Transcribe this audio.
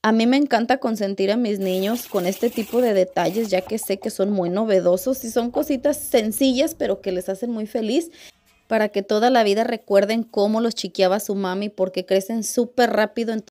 A mí me encanta consentir a mis niños con este tipo de detalles, ya que sé que son muy novedosos y son cositas sencillas, pero que les hacen muy feliz para que toda la vida recuerden cómo los chiquiaba su mami, porque crecen súper rápido,